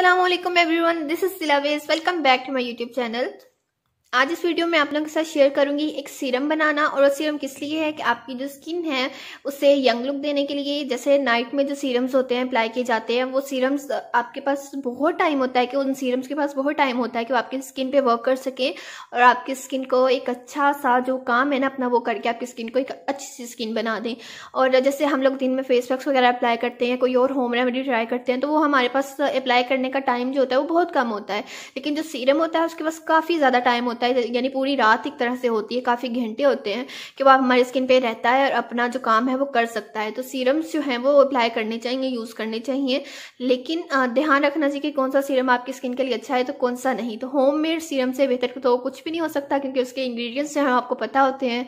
Assalamualaikum everyone, this is Silaves. Welcome back to my YouTube channel. आज इस video में आप लोगों के साथ शेयर करूंगी एक सीरम बनाना और वो सीरम किस लिए है कि आपकी जो स्किन है उसे यंग लुक देने के लिए जैसे नाइट में जो सीरम्स होते हैं अप्लाई किए जाते हैं वो सीरम्स आपके पास बहुत टाइम होता है कि उन सीरम्स के पास बहुत टाइम होता है कि वो आपकी स्किन पे वर्क कर सके और आपकी स्किन को एक अच्छा सा जो काम है ना अपना वो करके आपकी स्किन को एक अच्छी सी स्किन बना दें और जैसे हम लोग दिन में फेस वैक्स वगैरह अप्लाई करते हैं कोई और होम रेमेडी ट्राई करते हैं तो वो हमारे पास अप्लाई करने का टाइम जो होता है वो बहुत कम होता है लेकिन जो सीरम होता है उसके पास काफ़ी ज़्यादा टाइम होता है होता है यानी पूरी रात एक तरह से होती है काफ़ी घंटे होते हैं कि वो हमारी स्किन पे रहता है और अपना जो काम है वो कर सकता है तो सीरम्स जो हैं वो अप्लाई करने चाहिए यूज़ करने चाहिए लेकिन ध्यान रखना चाहिए कि कौन सा सीरम आपकी स्किन के लिए अच्छा है तो कौन सा नहीं तो होम मेड सीरम से बेहतर तो कुछ भी नहीं हो सकता क्योंकि उसके इंग्रेडिएंट्स जो हैं आपको पता होते हैं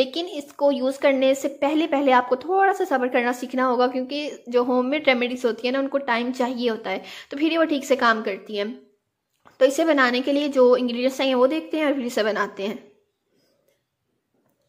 लेकिन इसको यूज़ करने से पहले पहले आपको थोड़ा सा सबर करना सीखना होगा क्योंकि जो होम मेड रेमेडीज़ होती है ना उनको टाइम चाहिए होता है तो फिर ही वो ठीक से काम करती है तो इसे बनाने के लिए जो इंग्रेडिएंट्स चाहिए वो देखते हैं और फिर इसे बनाते हैं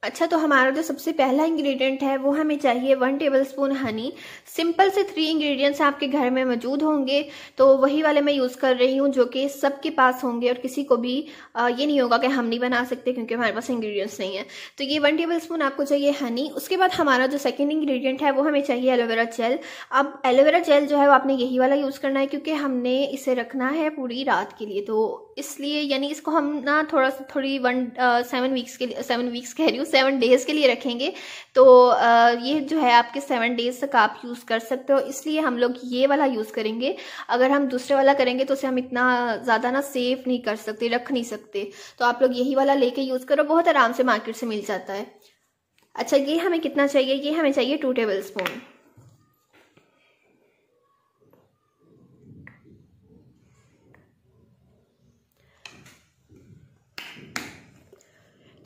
अच्छा तो हमारा जो सबसे पहला इंग्रेडिएंट है वो हमें चाहिए वन टेबलस्पून हनी सिंपल से थ्री इंग्रेडिएंट्स आपके घर में मौजूद होंगे तो वही वाले मैं यूज़ कर रही हूँ जो कि सबके पास होंगे और किसी को भी आ, ये नहीं होगा कि हम नहीं बना सकते क्योंकि हमारे पास इंग्रेडिएंट्स नहीं है तो ये वन स्पून आपको चाहिए हनी उसके बाद हमारा जो सेकेंड इंग्रीडियंट है वो हमें चाहिए एलोवेरा जेल अब एलोवेरा जेल जो है वो आपने यही वाला यूज़ करना है क्योंकि हमने इसे रखना है पूरी रात के लिए तो इसलिए यानी इसको हम ना थोड़ा सा थोड़ी वन सेवन वीक्स के लिए सेवन वीक्स कह रही हूँ सेवन डेज के लिए रखेंगे तो ये जो है आपके सेवन डेज तक आप यूज़ कर सकते हो इसलिए हम लोग ये वाला यूज़ करेंगे अगर हम दूसरे वाला करेंगे तो उसे हम इतना ज़्यादा ना सेव नहीं कर सकते रख नहीं सकते तो आप लोग यही वाला लेके यूज़ करो बहुत आराम से मार्केट से मिल जाता है अच्छा ये हमें कितना चाहिए ये हमें चाहिए two tablespoon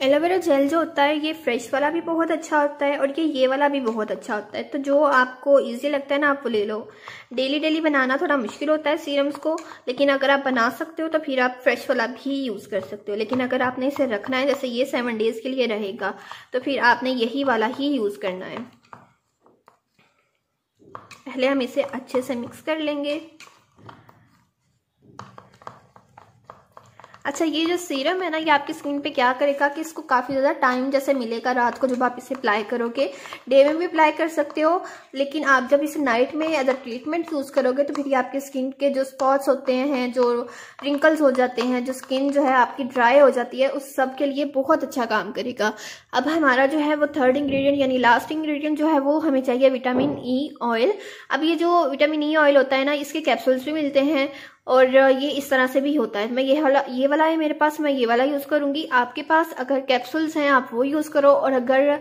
aloe vera gel जो होता है ये फ्रेश वाला भी बहुत अच्छा होता है और ये ये वाला भी बहुत अच्छा होता है तो जो आपको इजी लगता है ना आप वो ले लो डेली डेली बनाना थोड़ा मुश्किल होता है सीरम्स को लेकिन अगर आप बना सकते हो तो फिर आप फ्रेश वाला भी यूज़ कर सकते हो लेकिन अगर आपने इसे रखना है जैसे ये सेवन डेज़ के लिए रहेगा तो फिर आपने यही वाला ही यूज़ करना है पहले हम इसे अच्छे से मिक्स कर लेंगे अच्छा ये जो सीरम है ना ये आपकी स्किन पे क्या करेगा कि इसको काफ़ी ज़्यादा टाइम जैसे मिलेगा रात को जब आप इसे अप्लाई करोगे डे में भी अप्लाई कर सकते हो लेकिन आप जब इसे नाइट में अदर ट्रीटमेंट यूज़ करोगे तो फिर ये आपकी स्किन के जो स्पॉट्स होते हैं जो रिंकल्स हो जाते हैं जो स्किन जो है आपकी ड्राई हो जाती है उस सब के लिए बहुत अच्छा काम करेगा अब हमारा जो है वो थर्ड इंग्रीडियंट यानी लास्ट इंग्रीडियंट जो है वो हमें चाहिए विटामिन ई ऑयल अब ये जो विटामिन ई ऑयल होता है ना इसके कैप्सूल्स भी मिलते हैं और ये इस तरह से भी होता है मैं ये वाला ये वाला है मेरे पास मैं ये वाला यूज़ करूँगी आपके पास अगर कैप्सूल्स हैं आप वो यूज़ करो और अगर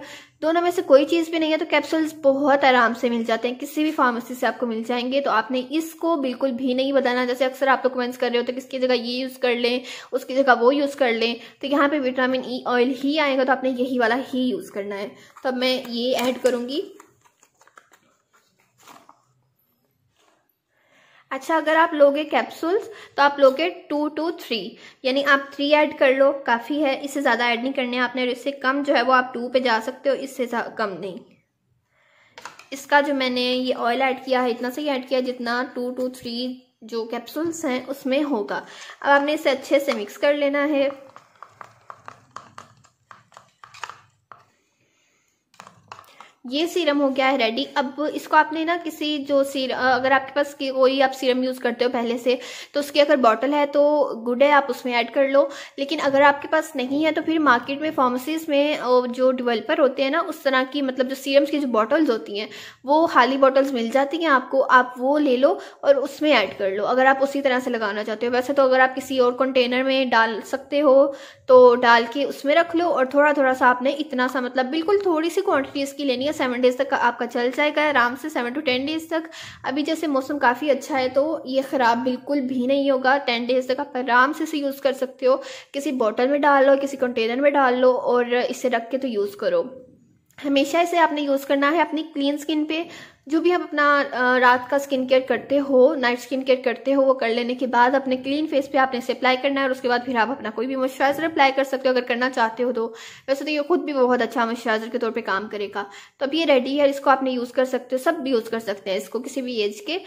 दोनों में से कोई चीज़ भी नहीं है तो कैप्सूल्स बहुत आराम से मिल जाते हैं किसी भी फार्मेसी से आपको मिल जाएंगे तो आपने इसको बिल्कुल भी नहीं बताना जैसे अक्सर आप लोग कमेंट्स कर रहे हो तो किसकी जगह ये यूज़ कर लें उसकी जगह वो यूज़ कर लें तो यहाँ पे विटामिन ई ऑयल ही आएगा तो आपने यही वाला ही यूज़ करना है तब तो मैं ये ऐड करूंगी अच्छा अगर आप लोगे कैप्सूल्स तो आप लोगे टू टू थ्री यानी आप थ्री ऐड कर लो काफ़ी है इससे ज़्यादा ऐड नहीं करने आपने इससे कम जो है वो आप टू पे जा सकते हो इससे कम नहीं इसका जो मैंने ये ऑयल ऐड किया है इतना सही ऐड किया जितना टू टू थ्री जो कैप्सूल्स हैं उसमें होगा अब आपने इसे अच्छे से मिक्स कर लेना है ये सीरम हो गया है रेडी अब इसको आपने ना किसी जो सीर अगर आपके पास कोई आप सीरम यूज़ करते हो पहले से तो उसकी अगर बॉटल है तो गुड है आप उसमें ऐड कर लो लेकिन अगर आपके पास नहीं है तो फिर मार्केट में फार्मेसीज में जो डिवेलपर होते हैं ना उस तरह की मतलब जो सीरम्स की जो बॉटल्स होती हैं वो खाली बॉटल्स मिल जाती हैं आपको आप वो ले लो और उसमें ऐड कर लो अगर आप उसी तरह से लगाना चाहते हो वैसे तो अगर आप किसी और कंटेनर में डाल सकते हो तो डाल के उसमें रख लो और थोड़ा थोड़ा सा आपने इतना सा मतलब बिल्कुल थोड़ी सी क्वान्टिटी इसकी लेनी है सेवन डेज़ तक आपका चल जाएगा आराम से सेवन टू टेन डेज़ तक अभी जैसे मौसम काफ़ी अच्छा है तो ये ख़राब बिल्कुल भी नहीं होगा टेन डेज़ तक आप आराम से इसे यूज़ कर सकते हो किसी बॉटल में डाल लो किसी कंटेनर में डाल लो और इसे रख के तो यूज़ करो हमेशा इसे आपने यूज़ करना है अपनी क्लीन स्किन पे जो भी हम अपना रात का स्किन केयर करते हो नाइट स्किन केयर करते हो वो कर लेने के बाद अपने क्लीन फेस पे आपने इसे अप्लाई करना है और उसके बाद फिर आप अपना कोई भी मॉइस्चराइजर अप्लाई कर सकते हो अगर करना चाहते हो तो वैसे तो ये खुद भी बहुत अच्छा मॉइस्चराइजर के तौर पे काम करेगा तो अब ये रेडी है इसको आपने यूज़ कर सकते हो सब भी यूज़ कर सकते हैं इसको किसी भी एज के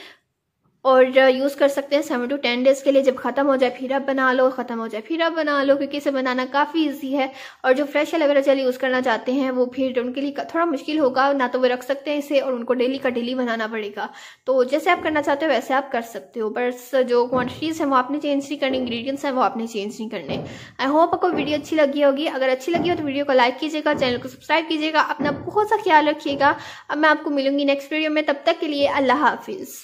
और यूज़ कर सकते हैं सेवन टू टेन डेज़ के लिए जब ख़त्म हो जाए फिर आप बना लो ख़त्म हो जाए फिर आप बना लो क्योंकि इसे बनाना काफ़ी इजी है और जो फ्रेश एलोवेरा जेल यूज़ करना चाहते हैं वो फिर उनके लिए थोड़ा मुश्किल होगा ना तो वो रख सकते हैं इसे और उनको डेली का डेली बनाना पड़ेगा तो जैसे आप करना चाहते हो वैसे आप कर सकते हो बस जो क्वान्टिटीज़ हैं वो आपने चेंज नहीं करनी इंग्रीडियंट्स हैं वो आपने चेंज नहीं करने आई होप आपको वीडियो अच्छी लगी होगी अगर अच्छी लगी हो तो वीडियो को लाइक कीजिएगा चैनल को सब्सक्राइब कीजिएगा अपना बहुत सा ख्याल रखिएगा अब मैं आपको मिलूंगी नेक्स्ट वीडियो में तब तक के लिए अल्लाह हाफिज़